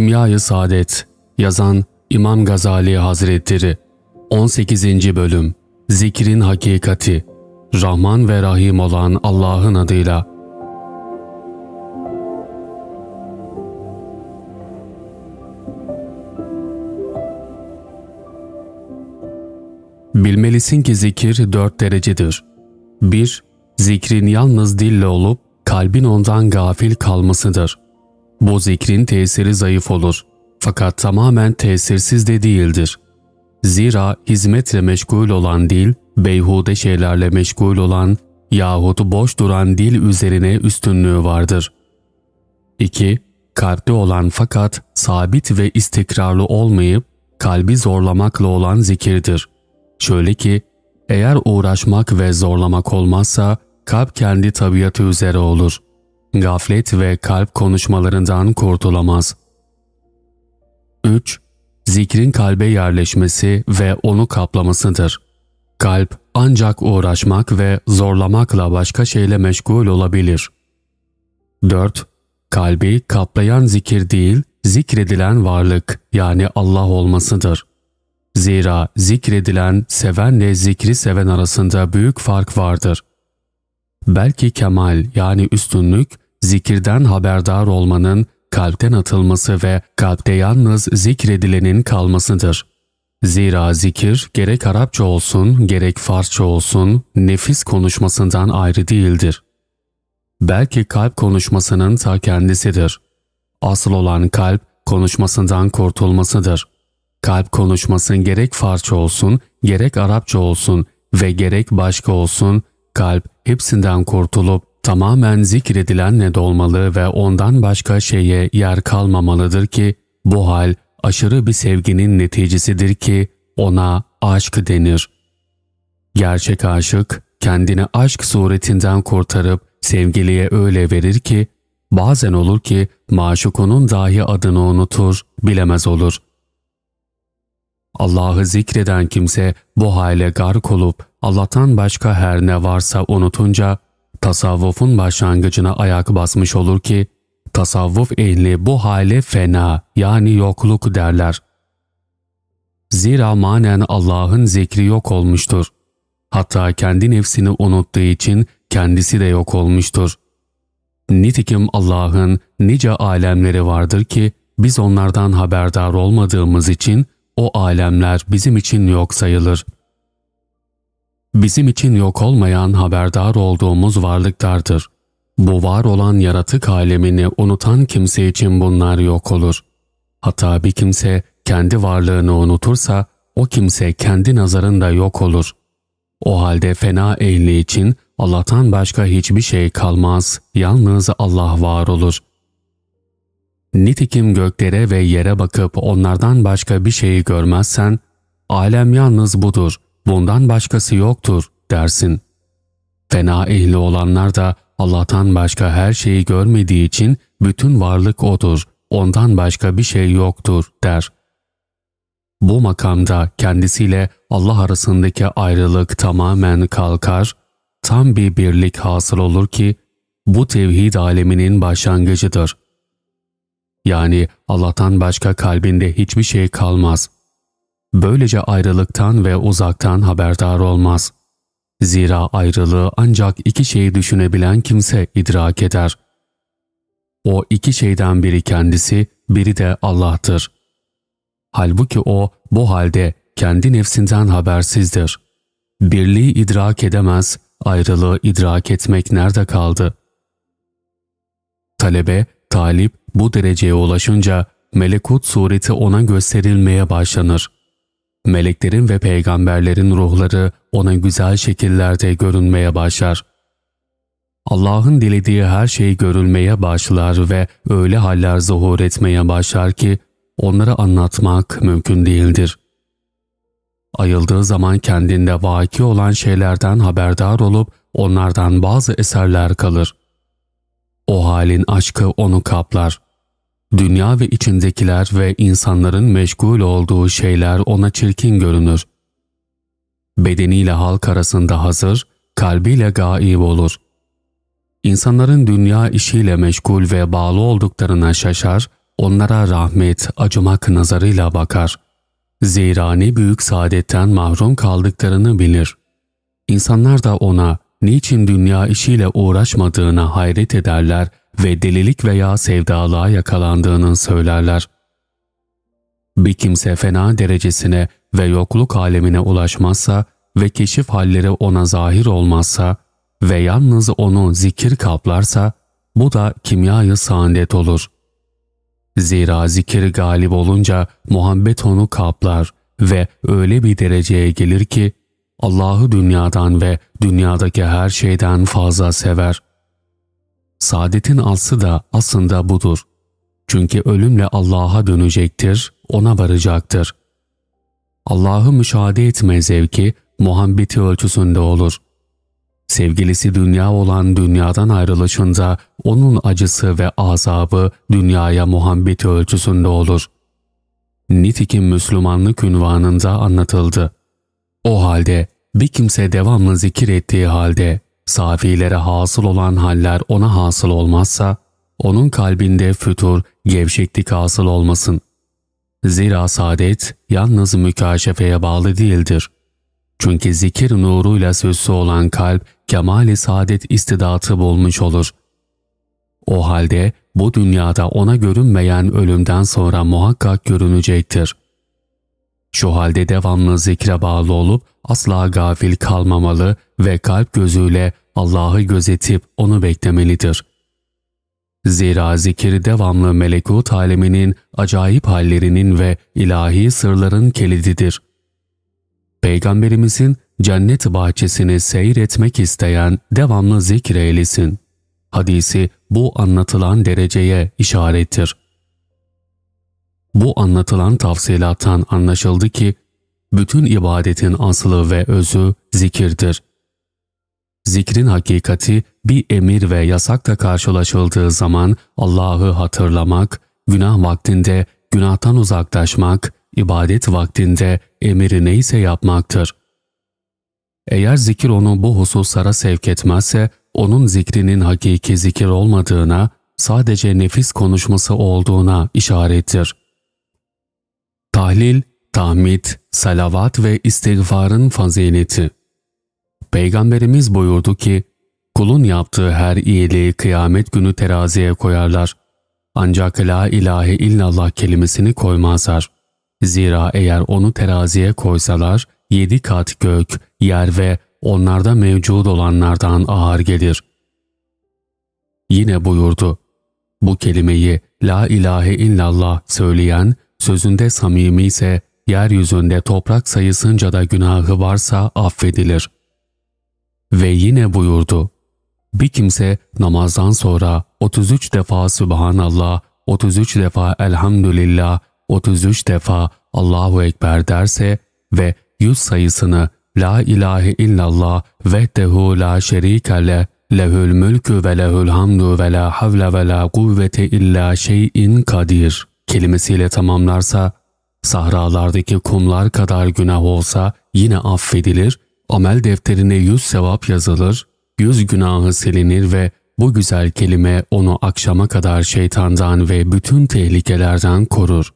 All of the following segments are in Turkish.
Kimyayı Saadet Yazan İmam Gazali Hazretleri 18. Bölüm Zikrin Hakikati Rahman ve Rahim olan Allah'ın adıyla Bilmelisin ki zikir dört derecedir. 1- Zikrin yalnız dille olup kalbin ondan gafil kalmasıdır. Bu zikrin tesiri zayıf olur fakat tamamen tesirsiz de değildir. Zira hizmetle meşgul olan dil, beyhude şeylerle meşgul olan yahut boş duran dil üzerine üstünlüğü vardır. 2. Kalpte olan fakat sabit ve istikrarlı olmayıp kalbi zorlamakla olan zikirdir. Şöyle ki, eğer uğraşmak ve zorlamak olmazsa kalp kendi tabiatı üzere olur.'' gaflet ve kalp konuşmalarından kurtulamaz. 3. Zikrin kalbe yerleşmesi ve onu kaplamasıdır. Kalp ancak uğraşmak ve zorlamakla başka şeyle meşgul olabilir. 4. Kalbi kaplayan zikir değil, zikredilen varlık yani Allah olmasıdır. Zira zikredilen sevenle zikri seven arasında büyük fark vardır. Belki kemal yani üstünlük zikirden haberdar olmanın kalpten atılması ve kalpte yalnız zikredilenin kalmasıdır. Zira zikir gerek Arapça olsun gerek Farsça olsun nefis konuşmasından ayrı değildir. Belki kalp konuşmasının ta kendisidir. Asıl olan kalp konuşmasından kurtulmasıdır. Kalp konuşmasın gerek Farsça olsun gerek Arapça olsun ve gerek başka olsun kalp hepsinden kurtulup tamamen zikredilenle dolmalı ve ondan başka şeye yer kalmamalıdır ki bu hal aşırı bir sevginin neticesidir ki ona aşk denir. Gerçek aşık kendini aşk suretinden kurtarıp sevgiliye öyle verir ki bazen olur ki maşukunun dahi adını unutur, bilemez olur. Allah'ı zikreden kimse bu hale gark olup Allah'tan başka her ne varsa unutunca tasavvufun başlangıcına ayak basmış olur ki tasavvuf ehli bu hale fena yani yokluk derler. Zira manen Allah'ın zikri yok olmuştur. Hatta kendi nefsini unuttuğu için kendisi de yok olmuştur. Nitekim Allah'ın nice alemleri vardır ki biz onlardan haberdar olmadığımız için o alemler bizim için yok sayılır. Bizim için yok olmayan haberdar olduğumuz varlıklardır. Bu var olan yaratık alemini unutan kimse için bunlar yok olur. Hatta bir kimse kendi varlığını unutursa o kimse kendi nazarında yok olur. O halde fena ehli için Allah'tan başka hiçbir şey kalmaz, yalnız Allah var olur.'' Nitekim göklere ve yere bakıp onlardan başka bir şeyi görmezsen, alem yalnız budur, bundan başkası yoktur dersin. Fena ehli olanlar da Allah'tan başka her şeyi görmediği için bütün varlık O'dur, ondan başka bir şey yoktur der. Bu makamda kendisiyle Allah arasındaki ayrılık tamamen kalkar, tam bir birlik hasıl olur ki bu tevhid aleminin başlangıcıdır. Yani Allah'tan başka kalbinde hiçbir şey kalmaz. Böylece ayrılıktan ve uzaktan haberdar olmaz. Zira ayrılığı ancak iki şeyi düşünebilen kimse idrak eder. O iki şeyden biri kendisi, biri de Allah'tır. Halbuki o bu halde kendi nefsinden habersizdir. Birliği idrak edemez, ayrılığı idrak etmek nerede kaldı? Talebe Talip bu dereceye ulaşınca melekut sureti ona gösterilmeye başlanır. Meleklerin ve peygamberlerin ruhları ona güzel şekillerde görünmeye başlar. Allah'ın dilediği her şey görülmeye başlar ve öyle haller zuhur etmeye başlar ki onları anlatmak mümkün değildir. Ayıldığı zaman kendinde vaki olan şeylerden haberdar olup onlardan bazı eserler kalır. O halin aşkı onu kaplar. Dünya ve içindekiler ve insanların meşgul olduğu şeyler ona çirkin görünür. Bedeniyle halk arasında hazır, kalbiyle gaib olur. İnsanların dünya işiyle meşgul ve bağlı olduklarına şaşar, onlara rahmet, acımak nazarıyla bakar. Zira ne büyük saadetten mahrum kaldıklarını bilir. İnsanlar da ona, niçin dünya işiyle uğraşmadığına hayret ederler ve delilik veya sevdalığa yakalandığını söylerler. Bir kimse fena derecesine ve yokluk alemine ulaşmazsa ve keşif halleri ona zahir olmazsa ve yalnız onu zikir kaplarsa bu da kimyayı saadet olur. Zira zikir galip olunca muhabbet onu kaplar ve öyle bir dereceye gelir ki Allah'ı dünyadan ve dünyadaki her şeyden fazla sever. Saadetin aslı da aslında budur. Çünkü ölümle Allah'a dönecektir, ona varacaktır. Allah'ı müşahede etme zevki muhabbeti ölçüsünde olur. Sevgilisi dünya olan dünyadan ayrılışında onun acısı ve azabı dünyaya muhabbeti ölçüsünde olur. Nitekim Müslümanlık ünvanında anlatıldı. O halde bir kimse devamlı zikir ettiği halde safilere hasıl olan haller ona hasıl olmazsa, onun kalbinde fütur, gevşeklik hasıl olmasın. Zira saadet yalnız mükaşefeye bağlı değildir. Çünkü zikir nuruyla sözsü olan kalp kemali saadet istidatı bulmuş olur. O halde bu dünyada ona görünmeyen ölümden sonra muhakkak görünecektir. Şu halde devamlı zikre bağlı olup asla gafil kalmamalı ve kalp gözüyle Allah'ı gözetip onu beklemelidir. Zira zikir devamlı melekut aleminin acayip hallerinin ve ilahi sırların kilididir. Peygamberimizin cennet bahçesini seyretmek isteyen devamlı zikreylesin. Hadisi bu anlatılan dereceye işarettir. Bu anlatılan tavsilattan anlaşıldı ki, bütün ibadetin aslı ve özü zikirdir. Zikrin hakikati bir emir ve yasakla karşılaşıldığı zaman Allah'ı hatırlamak, günah vaktinde günahtan uzaklaşmak, ibadet vaktinde emiri neyse yapmaktır. Eğer zikir onu bu hususlara sevk etmezse, onun zikrinin hakiki zikir olmadığına, sadece nefis konuşması olduğuna işarettir. Tahlil, tahmid, salavat ve istiğfarın fazileti. Peygamberimiz buyurdu ki, kulun yaptığı her iyiliği kıyamet günü teraziye koyarlar. Ancak la ilahe illallah kelimesini koymazlar. Zira eğer onu teraziye koysalar, yedi kat gök, yer ve onlarda mevcut olanlardan ağır gelir. Yine buyurdu, bu kelimeyi la ilahe illallah söyleyen sözünde samimi ise yeryüzünde toprak sayısınca da günahı varsa affedilir. Ve yine buyurdu, bir kimse namazdan sonra 33 defa Sübhanallah, 33 defa Elhamdülillah, 33 defa Allahu Ekber derse ve yüz sayısını La ilahe illallah vehdehu la şerikele lehül mülkü ve lehül hamdu ve la havle ve la kuvvete illa şeyin kadir kelimesiyle tamamlarsa, sahralardaki kumlar kadar günah olsa yine affedilir, amel defterine yüz sevap yazılır, yüz günahı silinir ve bu güzel kelime onu akşama kadar şeytandan ve bütün tehlikelerden korur.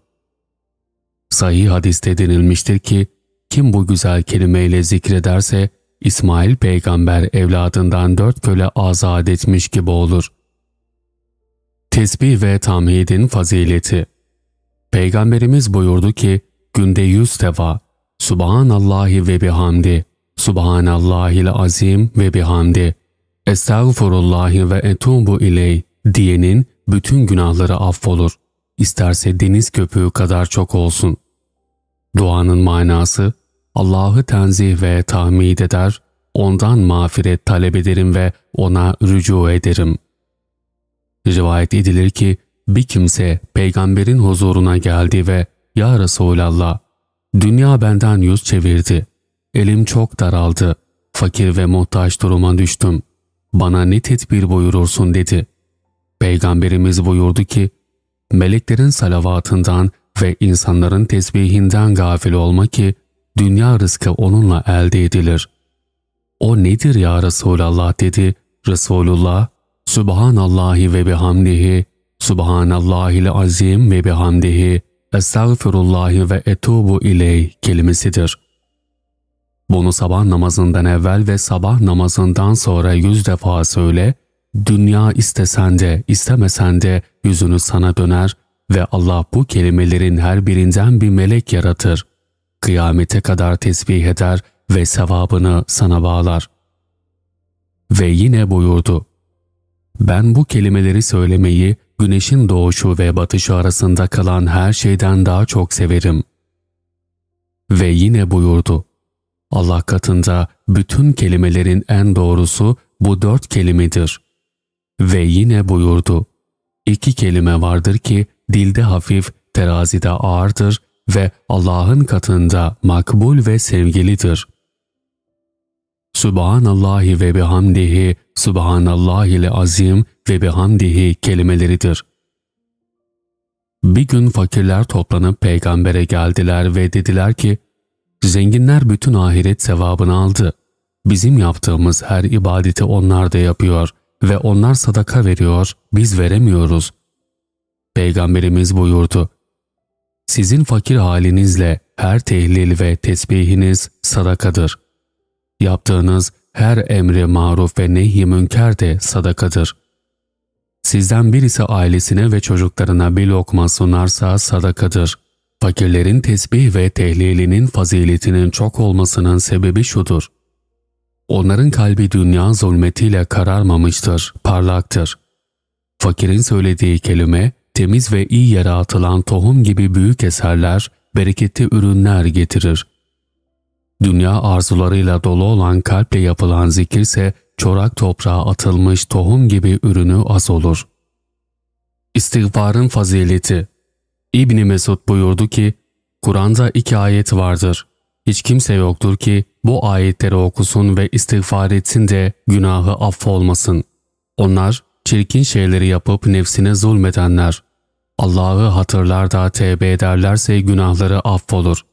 Sahih hadiste denilmiştir ki, kim bu güzel kelimeyle zikrederse, İsmail peygamber evladından dört köle azat etmiş gibi olur. Tesbih ve tamhidin fazileti Peygamberimiz buyurdu ki, günde yüz defa, Subhanallahi ve bihamdi, Subhanallahil azim ve bihamdi, Estağfurullahi ve etubu iley diyenin bütün günahları affolur. İsterse deniz köpüğü kadar çok olsun. Duanın manası, Allah'ı tenzih ve tahmid eder, ondan mağfiret talep ederim ve ona rücu ederim. Rivayet edilir ki, bir kimse peygamberin huzuruna geldi ve ''Ya Resulallah, dünya benden yüz çevirdi. Elim çok daraldı. Fakir ve muhtaç duruma düştüm. Bana ne tedbir buyurursun?'' dedi. Peygamberimiz buyurdu ki, meleklerin salavatından ve insanların tesbihinden gafil olma ki, dünya rızkı onunla elde edilir. O nedir ya Resulallah dedi. Resulullah, Sübhanallahi ve bihamdihi Subhanallah ile azim ve bihamdihi estağfirullahi ve etubu iley kelimesidir. Bunu sabah namazından evvel ve sabah namazından sonra yüz defa söyle, dünya istesen de istemesen de yüzünü sana döner ve Allah bu kelimelerin her birinden bir melek yaratır. Kıyamete kadar tesbih eder ve sevabını sana bağlar. Ve yine buyurdu, ben bu kelimeleri söylemeyi güneşin doğuşu ve batışı arasında kalan her şeyden daha çok severim. Ve yine buyurdu. Allah katında bütün kelimelerin en doğrusu bu dört kelimedir. Ve yine buyurdu. İki kelime vardır ki dilde hafif, terazide ağırdır ve Allah'ın katında makbul ve sevgilidir. Sübhanallahi ve bihamdihi Subhanallah ile azim ve bihamdihi kelimeleridir. Bir gün fakirler toplanıp peygambere geldiler ve dediler ki, Zenginler bütün ahiret sevabını aldı. Bizim yaptığımız her ibadeti onlar da yapıyor ve onlar sadaka veriyor, biz veremiyoruz. Peygamberimiz buyurdu, Sizin fakir halinizle her tehlil ve tesbihiniz sadakadır. Yaptığınız her emri maruf ve nehy münker de sadakadır. Sizden birisi ailesine ve çocuklarına bir lokma sunarsa sadakadır. Fakirlerin tesbih ve tehlilinin faziletinin çok olmasının sebebi şudur. Onların kalbi dünya zulmetiyle kararmamıştır, parlaktır. Fakirin söylediği kelime, temiz ve iyi yere atılan tohum gibi büyük eserler, bereketli ürünler getirir.'' Dünya arzularıyla dolu olan kalple yapılan zikirse çorak toprağa atılmış tohum gibi ürünü az olur. İstiğfarın fazileti İbni Mesud buyurdu ki, Kur'an'da iki ayet vardır. Hiç kimse yoktur ki bu ayetleri okusun ve istiğfar etsin de günahı affolmasın. Onlar çirkin şeyleri yapıp nefsine zulmedenler. Allah'ı hatırlar da tevbe ederlerse günahları affolur.''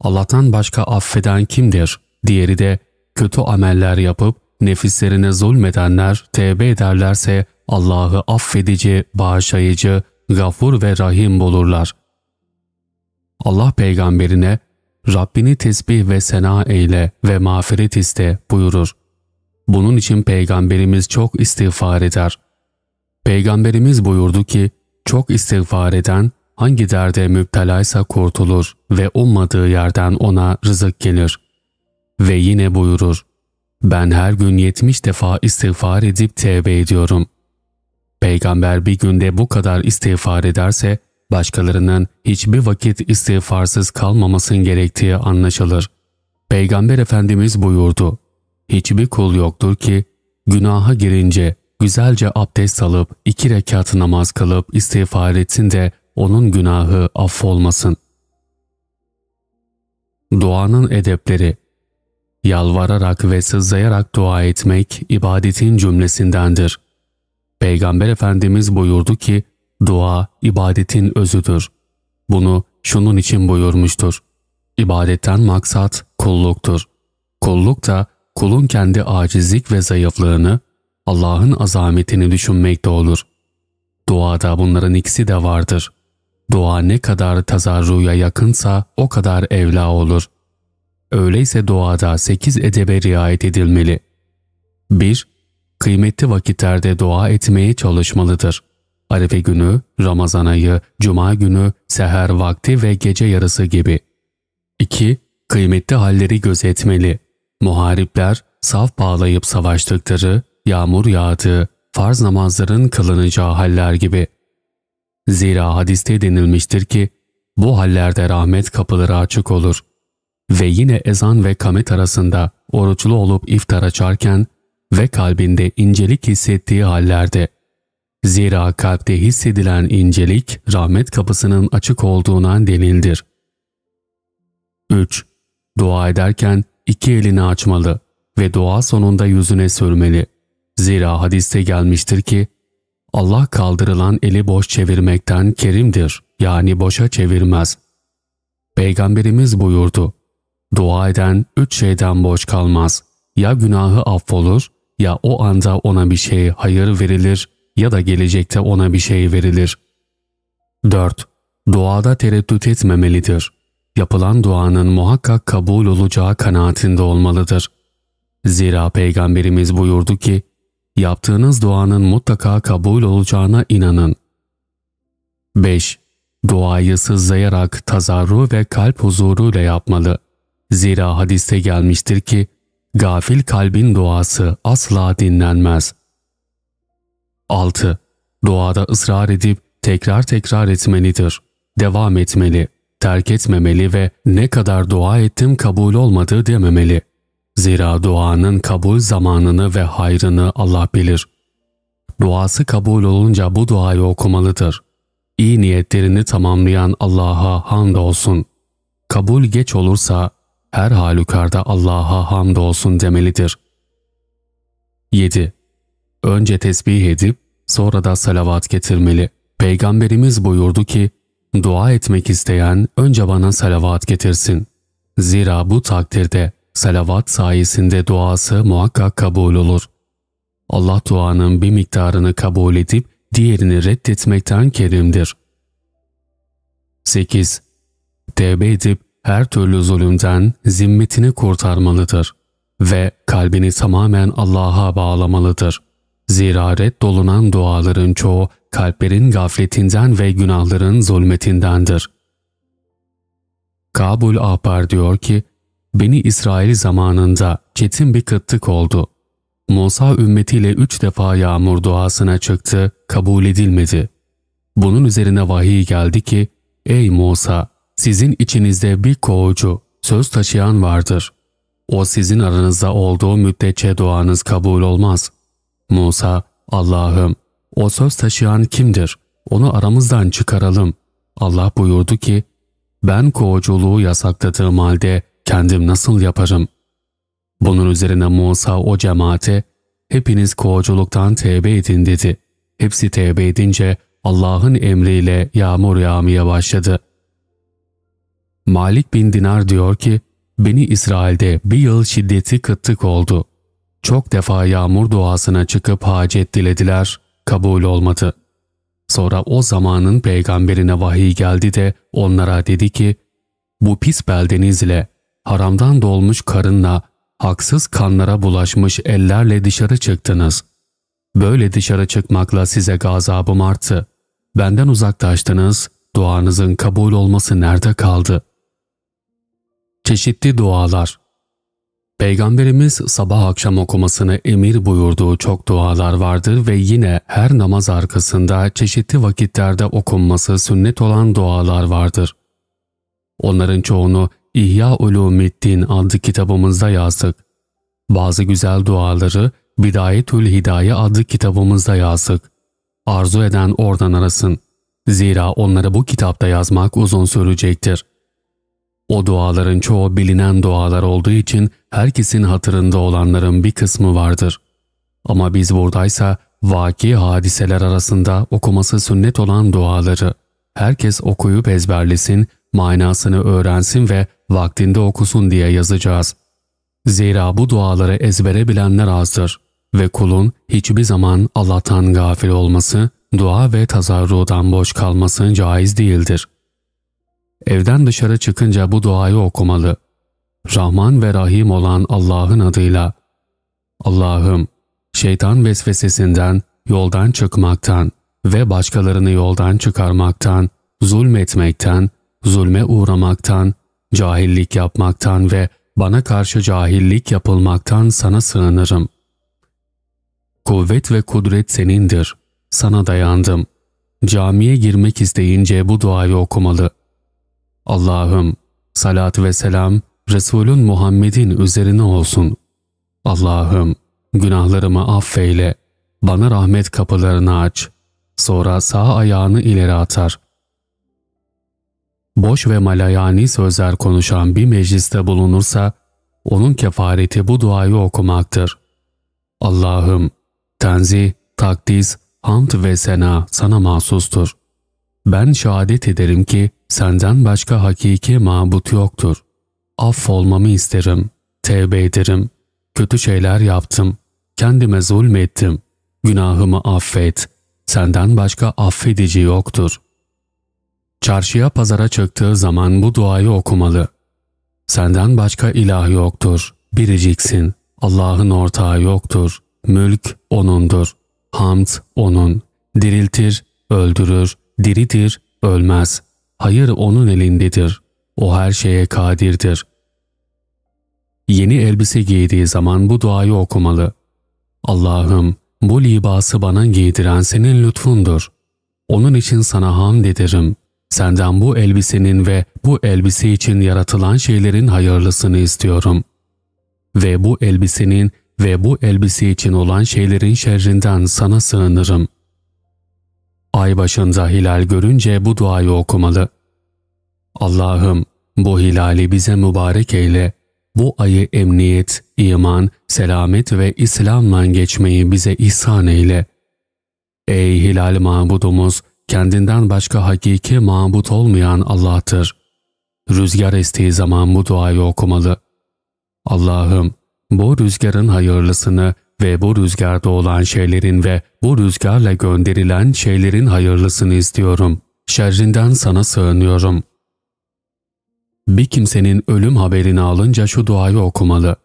Allah'tan başka affeden kimdir? Diğeri de kötü ameller yapıp nefislerine zulmedenler tevbe ederlerse Allah'ı affedici, bağışlayıcı, gafur ve rahim bulurlar. Allah peygamberine Rabbini tesbih ve sena eyle ve mağfiret iste buyurur. Bunun için Peygamberimiz çok istiğfar eder. Peygamberimiz buyurdu ki, çok istiğfar eden hangi derde müptelaysa kurtulur ve ummadığı yerden ona rızık gelir. Ve yine buyurur, ben her gün yetmiş defa istiğfar edip tevbe ediyorum. Peygamber bir günde bu kadar istiğfar ederse, başkalarının hiçbir vakit istiğfarsız kalmamasın gerektiği anlaşılır. Peygamber Efendimiz buyurdu, hiçbir kul yoktur ki, günaha girince güzelce abdest alıp iki rekat namaz kılıp istiğfar etsin de onun günahı affolmasın. Duanın edepleri Yalvararak ve sızlayarak dua etmek ibadetin cümlesindendir. Peygamber Efendimiz buyurdu ki, dua ibadetin özüdür. Bunu şunun için buyurmuştur. İbadetten maksat kulluktur. Kulluk da kulun kendi acizlik ve zayıflığını, Allah'ın azametini düşünmekte olur. Duada bunların ikisi de vardır. Doğa ne kadar tazarruya yakınsa o kadar evla olur. Öyleyse duada sekiz edebe riayet edilmeli. 1. Kıymetli vakitlerde dua etmeye çalışmalıdır. Arife günü, Ramazan ayı, Cuma günü, seher vakti ve gece yarısı gibi. 2. Kıymetli halleri gözetmeli. Muharipler, saf bağlayıp savaştıkları, yağmur yağdığı, farz namazların kılınacağı haller gibi. Zira hadiste denilmiştir ki bu hallerde rahmet kapıları açık olur. Ve yine ezan ve kamet arasında oruçlu olup iftar açarken ve kalbinde incelik hissettiği hallerde. Zira kalpte hissedilen incelik rahmet kapısının açık olduğuna denildir. 3. Dua ederken iki elini açmalı ve dua sonunda yüzüne sürmeli. Zira hadiste gelmiştir ki Allah kaldırılan eli boş çevirmekten kerimdir yani boşa çevirmez. Peygamberimiz buyurdu, dua eden üç şeyden boş kalmaz. Ya günahı affolur ya o anda ona bir şey hayır verilir ya da gelecekte ona bir şey verilir. 4. Duada tereddüt etmemelidir. Yapılan duanın muhakkak kabul olacağı kanaatinde olmalıdır. Zira Peygamberimiz buyurdu ki, yaptığınız duanın mutlaka kabul olacağına inanın. 5. Duayı sızlayarak tazarru ve kalp huzuruyla yapmalı. Zira hadiste gelmiştir ki, gafil kalbin duası asla dinlenmez. 6. Duada ısrar edip tekrar tekrar etmelidir. Devam etmeli, terk etmemeli ve ne kadar dua ettim kabul olmadı dememeli. Zira duanın kabul zamanını ve hayrını Allah bilir. Duası kabul olunca bu duayı okumalıdır. İyi niyetlerini tamamlayan Allah'a hamd olsun. Kabul geç olursa her halükarda Allah'a hamd olsun demelidir. 7. Önce tesbih edip sonra da salavat getirmeli. Peygamberimiz buyurdu ki, dua etmek isteyen önce bana salavat getirsin. Zira bu takdirde salavat sayesinde duası muhakkak kabul olur. Allah duanın bir miktarını kabul edip diğerini reddetmekten kerimdir. 8. Tevbe edip her türlü zulümden zimmetini kurtarmalıdır ve kalbini tamamen Allah'a bağlamalıdır. Zira dolunan duaların çoğu kalplerin gafletinden ve günahların zulmetindendir. Kabul Apar diyor ki, Beni İsrail zamanında çetin bir kıtlık oldu. Musa ümmetiyle üç defa yağmur duasına çıktı, kabul edilmedi. Bunun üzerine vahiy geldi ki, Ey Musa! Sizin içinizde bir kovucu, söz taşıyan vardır. O sizin aranızda olduğu müddetçe duanız kabul olmaz. Musa, Allah'ım! O söz taşıyan kimdir? Onu aramızdan çıkaralım. Allah buyurdu ki, ben kovuculuğu yasakladığım halde kendim nasıl yaparım? Bunun üzerine Musa o cemaate hepiniz koğuculuktan tevbe edin dedi. Hepsi tevbe edince Allah'ın emriyle yağmur yağmaya başladı. Malik bin Dinar diyor ki, Beni İsrail'de bir yıl şiddeti kıttık oldu. Çok defa yağmur duasına çıkıp hacet dilediler, kabul olmadı. Sonra o zamanın peygamberine vahiy geldi de onlara dedi ki, bu pis beldenizle haramdan dolmuş karınla haksız kanlara bulaşmış ellerle dışarı çıktınız. Böyle dışarı çıkmakla size gazabım arttı. Benden uzaklaştınız, duanızın kabul olması nerede kaldı? Çeşitli dualar Peygamberimiz sabah akşam okumasını emir buyurduğu çok dualar vardır ve yine her namaz arkasında çeşitli vakitlerde okunması sünnet olan dualar vardır. Onların çoğunu İhya Ulumiddin adlı kitabımızda yazdık. Bazı güzel duaları Bidayetül Hidaye adlı kitabımızda yazdık. Arzu eden oradan arasın. Zira onları bu kitapta yazmak uzun sürecektir. O duaların çoğu bilinen dualar olduğu için herkesin hatırında olanların bir kısmı vardır. Ama biz buradaysa vaki hadiseler arasında okuması sünnet olan duaları herkes okuyup ezberlesin manasını öğrensin ve vaktinde okusun diye yazacağız. Zira bu duaları ezbere bilenler azdır ve kulun hiçbir zaman Allah'tan gafil olması, dua ve tazarrudan boş kalması caiz değildir. Evden dışarı çıkınca bu duayı okumalı. Rahman ve Rahim olan Allah'ın adıyla. Allah'ım, şeytan vesvesesinden, yoldan çıkmaktan ve başkalarını yoldan çıkarmaktan, zulmetmekten, zulme uğramaktan, cahillik yapmaktan ve bana karşı cahillik yapılmaktan sana sığınırım. Kuvvet ve kudret senindir, sana dayandım. Camiye girmek isteyince bu duayı okumalı. Allah'ım, salat ve selam Resulün Muhammed'in üzerine olsun. Allah'ım, günahlarımı affeyle, bana rahmet kapılarını aç. Sonra sağ ayağını ileri atar.'' boş ve malayani sözler konuşan bir mecliste bulunursa, onun kefareti bu duayı okumaktır. Allah'ım, tenzi, takdis, hamd ve sena sana mahsustur. Ben şehadet ederim ki senden başka hakiki mabut yoktur. Affolmamı isterim, tevbe ederim. Kötü şeyler yaptım, kendime zulmettim. Günahımı affet, senden başka affedici yoktur.'' Çarşıya pazara çıktığı zaman bu duayı okumalı. Senden başka ilah yoktur, biriciksin, Allah'ın ortağı yoktur, mülk O'nundur, hamd O'nun, diriltir, öldürür, diridir, ölmez, hayır O'nun elindedir, O her şeye kadirdir. Yeni elbise giydiği zaman bu duayı okumalı. Allah'ım bu libası bana giydiren senin lütfundur. Onun için sana hamd ederim.'' Senden bu elbisenin ve bu elbise için yaratılan şeylerin hayırlısını istiyorum. Ve bu elbisenin ve bu elbise için olan şeylerin şerrinden sana sığınırım. Ay başında hilal görünce bu duayı okumalı. Allah'ım bu hilali bize mübarek eyle. Bu ayı emniyet, iman, selamet ve İslam'la geçmeyi bize ihsan eyle. Ey hilal mabudumuz kendinden başka hakiki mabut olmayan Allah'tır. Rüzgar estiği zaman bu duayı okumalı. Allah'ım bu rüzgarın hayırlısını ve bu rüzgarda olan şeylerin ve bu rüzgarla gönderilen şeylerin hayırlısını istiyorum. Şerrinden sana sığınıyorum. Bir kimsenin ölüm haberini alınca şu duayı okumalı.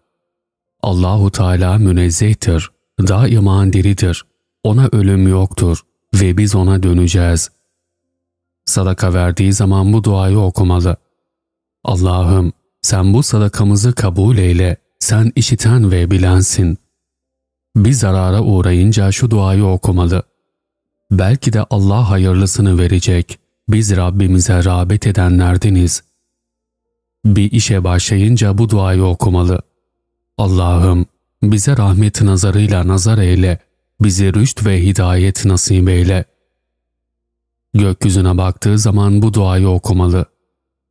Allahu Teala münezzehtir, daiman diridir, ona ölüm yoktur.'' ve biz ona döneceğiz. Sadaka verdiği zaman bu duayı okumalı. Allah'ım sen bu sadakamızı kabul eyle, sen işiten ve bilensin. Bir zarara uğrayınca şu duayı okumalı. Belki de Allah hayırlısını verecek, biz Rabbimize rağbet edenlerdeniz. Bir işe başlayınca bu duayı okumalı. Allah'ım bize rahmet nazarıyla nazar eyle, bize rüşt ve hidayet nasip eyle. Gökyüzüne baktığı zaman bu duayı okumalı.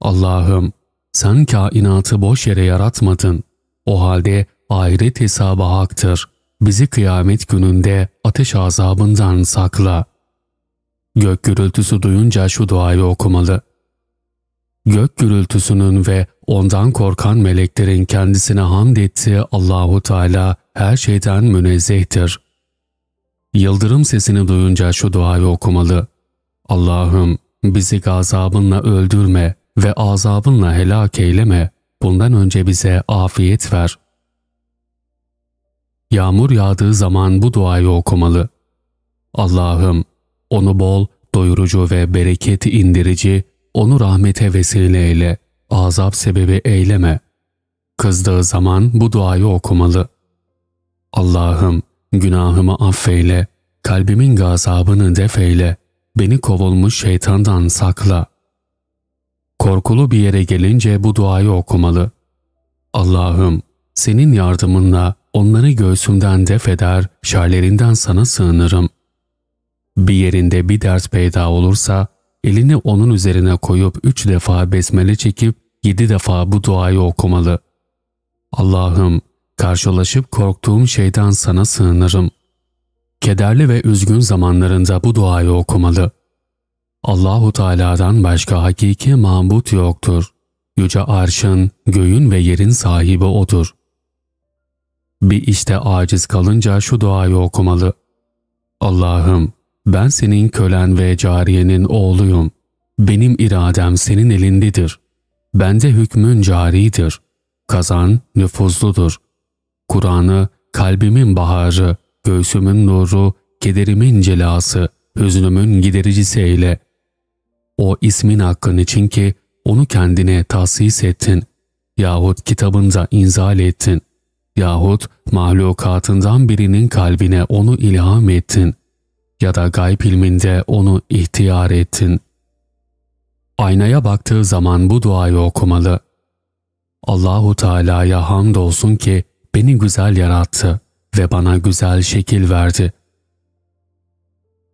Allah'ım sen kainatı boş yere yaratmadın. O halde ahiret hesabı haktır. Bizi kıyamet gününde ateş azabından sakla. Gök gürültüsü duyunca şu duayı okumalı. Gök gürültüsünün ve ondan korkan meleklerin kendisine hamd ettiği Allahu Teala her şeyden münezzehtir. Yıldırım sesini duyunca şu duayı okumalı. Allah'ım bizi gazabınla öldürme ve azabınla helak eyleme. Bundan önce bize afiyet ver. Yağmur yağdığı zaman bu duayı okumalı. Allah'ım onu bol, doyurucu ve bereket indirici, onu rahmete vesile eyle, azap sebebi eyleme. Kızdığı zaman bu duayı okumalı. Allah'ım Günahımı affeyle, kalbimin gazabını defeyle, beni kovulmuş şeytandan sakla. Korkulu bir yere gelince bu duayı okumalı. Allah'ım senin yardımınla onları göğsümden defeder, eder, şerlerinden sana sığınırım. Bir yerinde bir dert peyda olursa, elini onun üzerine koyup üç defa besmele çekip yedi defa bu duayı okumalı. Allah'ım Karşılaşıp korktuğum şeyden sana sığınırım. Kederli ve üzgün zamanlarında bu duayı okumalı. Allahu Teala'dan başka hakiki mabut yoktur. Yüce arşın, göğün ve yerin sahibi O'dur. Bir işte aciz kalınca şu duayı okumalı. Allah'ım, ben senin kölen ve cariyenin oğluyum. Benim iradem senin elindedir. Bende hükmün caridir. Kazan nüfuzludur. Kur'an'ı kalbimin baharı, göğsümün nuru, kederimin celası, hüznümün gidericisi eyle. O ismin hakkın için ki onu kendine tahsis ettin yahut kitabında inzal ettin yahut mahlukatından birinin kalbine onu ilham ettin ya da gayb ilminde onu ihtiyar ettin. Aynaya baktığı zaman bu duayı okumalı. Allahu Teala'ya hamdolsun ki beni güzel yarattı ve bana güzel şekil verdi.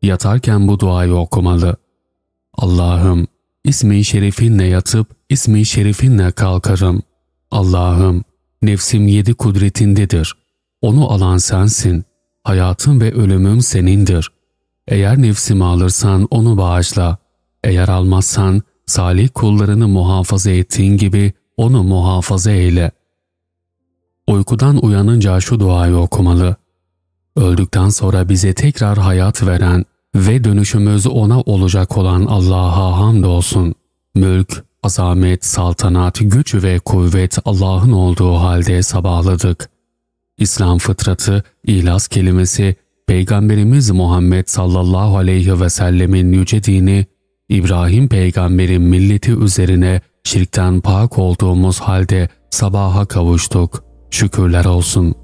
Yatarken bu duayı okumalı. Allah'ım, ismi şerifinle yatıp ismi şerifinle kalkarım. Allah'ım, nefsim yedi kudretindedir. Onu alan sensin. Hayatım ve ölümüm senindir. Eğer nefsimi alırsan onu bağışla. Eğer almazsan salih kullarını muhafaza ettiğin gibi onu muhafaza eyle uykudan uyanınca şu duayı okumalı. Öldükten sonra bize tekrar hayat veren ve dönüşümüz ona olacak olan Allah'a hamdolsun. Mülk, azamet, saltanat, güç ve kuvvet Allah'ın olduğu halde sabahladık. İslam fıtratı, ilas kelimesi, Peygamberimiz Muhammed sallallahu aleyhi ve sellemin yüce dini, İbrahim peygamberin milleti üzerine şirkten pak olduğumuz halde sabaha kavuştuk.'' Şükürler olsun